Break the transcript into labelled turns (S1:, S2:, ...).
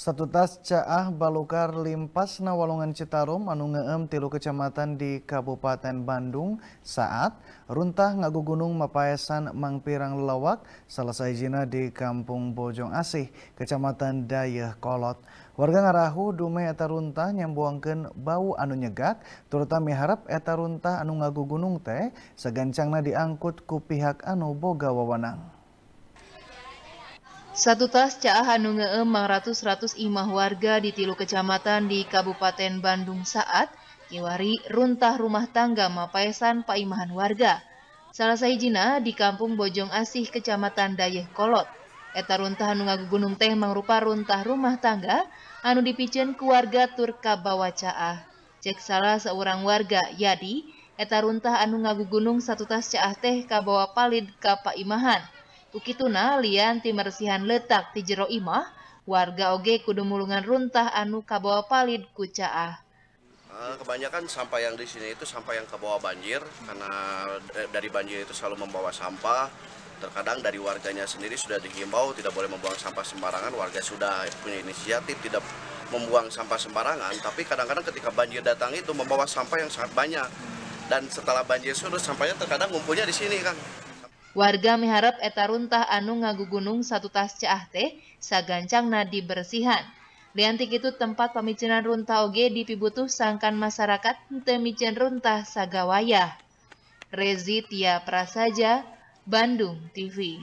S1: Satu tas caah balukar limpas Walungan Citarum anu ngeem tilu kecamatan di Kabupaten Bandung saat runtah ngagu gunung mapaesan Mangpirang Lelawak selesai jina di Kampung Bojong Asih, Kecamatan Dayeh Kolot. Warga ngarahu dume eta runtah nyambuangkeun bau anu nyegak, terutama miharap eta runtah anu ngagu gunung teh sagancangna diangkut ku pihak anu boga wawanang.
S2: Satu tas caa emang mang ratus-ratus imah warga di tilu kecamatan di Kabupaten Bandung saat kiwari runtah rumah tangga mapaesan paimahan warga. Salah sahijina di kampung Bojong Asih kecamatan Dayeh Kolot. Eta runtah anu gunung teh mangrupa runtah rumah tangga anu dipicen keluarga Turka bawa caah. Cek salah seorang warga Yadi, eta runtah anu gunung satu tas caah teh kabawa palid ka paimahan. Ukituna lian timersihan letak ti jero imah, warga oge kudu mulungan runtah anu kabawa palid kucaah.
S3: Eh, kebanyakan sampah yang di sini itu sampah yang kebawa banjir, karena eh, dari banjir itu selalu membawa sampah, terkadang dari warganya sendiri sudah dihimbau tidak boleh membuang sampah sembarangan warga sudah punya inisiatif tidak membuang sampah sembarangan tapi kadang-kadang ketika banjir datang itu membawa sampah yang sangat banyak dan setelah banjir surut sampahnya terkadang ngumpulnya di sini kan
S2: Warga miharap eta runtah anu ngagu gunung satu tas cah teh sagancang nadi bersihan. Liantik itu tempat pamicinan runtah oge dipibutuh sangkan masyarakat temicen runtah sagawayah. Rezi Tia Prasaja, Bandung TV.